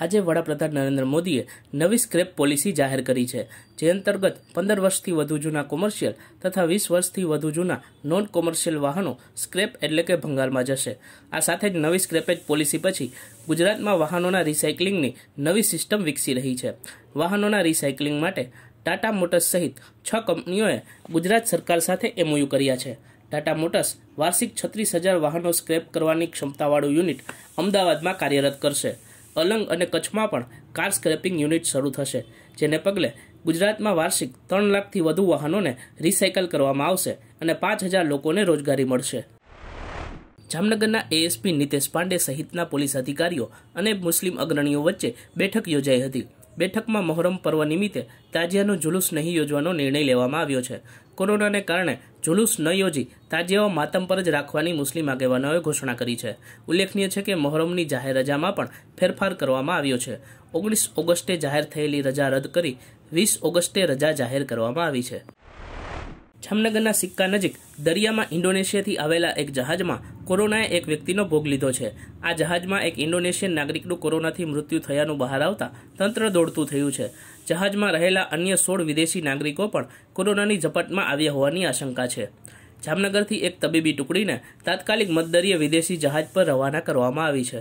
આજે વડાપ્રધાન નરેન્દ્ર મોદીએ નવી સ્ક્રેપ પોલિસી જાહેર કરી છે જે અંતર્ગત પંદર વર્ષથી વધુ જૂના કોમર્શિયલ તથા વીસ વર્ષથી વધુ જૂના નોન કોમર્શિયલ વાહનો સ્ક્રેપ એટલે કે ભંગારમાં જશે આ સાથે જ નવી સ્ક્રેપેજ પોલિસી પછી ગુજરાતમાં વાહનોના રિસાયકલિંગની નવી સિસ્ટમ વિકસી રહી છે વાહનોના રિસાયકલિંગ માટે ટાટા મોટર્સ સહિત છ કંપનીઓએ ગુજરાત સરકાર સાથે એમઓયુ કર્યા છે ટાટા મોટર્સ વાર્ષિક છત્રીસ હજાર વાહનો સ્ક્રેપ કરવાની ક્ષમતાવાળું યુનિટ અમદાવાદમાં કાર્યરત કરશે અલંગ અને કચ્છમાં પણ કાર સ્ક્રેપિંગ યુનિટ શરૂ થશે જેને પગલે ગુજરાતમાં વાર્ષિક ત્રણ લાખથી વધુ વાહનોને રિસાયકલ કરવામાં આવશે અને પાંચ હજાર લોકોને રોજગારી મળશે જામનગરના એએસપી નિતેશ પાંડે સહિતના પોલીસ અધિકારીઓ અને મુસ્લિમ અગ્રણીઓ વચ્ચે બેઠક યોજાઈ હતી બેઠકમાં મહોરમ પર્વ નિમિત્તે તાજિયાનો જુલુસ નહીં યોજવાનો નિર્ણય લેવામાં આવ્યો છે કોરોનાને કારણે જુલુસ ન યોજી તાજિયાઓ માતમ પર જ રાખવાની મુસ્લિમ આગેવાનોએ ઘોષણા કરી છે ઉલ્લેખનીય છે કે મહોરમની જાહેર રજામાં પણ ફેરફાર કરવામાં આવ્યો છે ઓગણીસ ઓગસ્ટે જાહેર થયેલી રજા રદ કરી વીસ ઓગસ્ટે રજા જાહેર કરવામાં આવી છે જામનગરના સિક્કા નજીક દરિયામાં ઇન્ડોનેશિયાથી આવેલા એક જહાજમાં કોરોનાએ એક વ્યક્તિનો ભોગ લીધો છે આ જહાજમાં એક ઇન્ડોનેશિયન નાગરિકનું કોરોનાથી મૃત્યુ થયાનું બહાર આવતા તંત્ર દોડતું થયું છે જહાજમાં રહેલા અન્ય સોળ વિદેશી નાગરિકો પણ કોરોનાની ઝપટમાં આવ્યા હોવાની આશંકા છે જામનગરથી એક તબીબી ટુકડીને તાત્કાલિક મતદરીય વિદેશી જહાજ પર રવાના કરવામાં આવી છે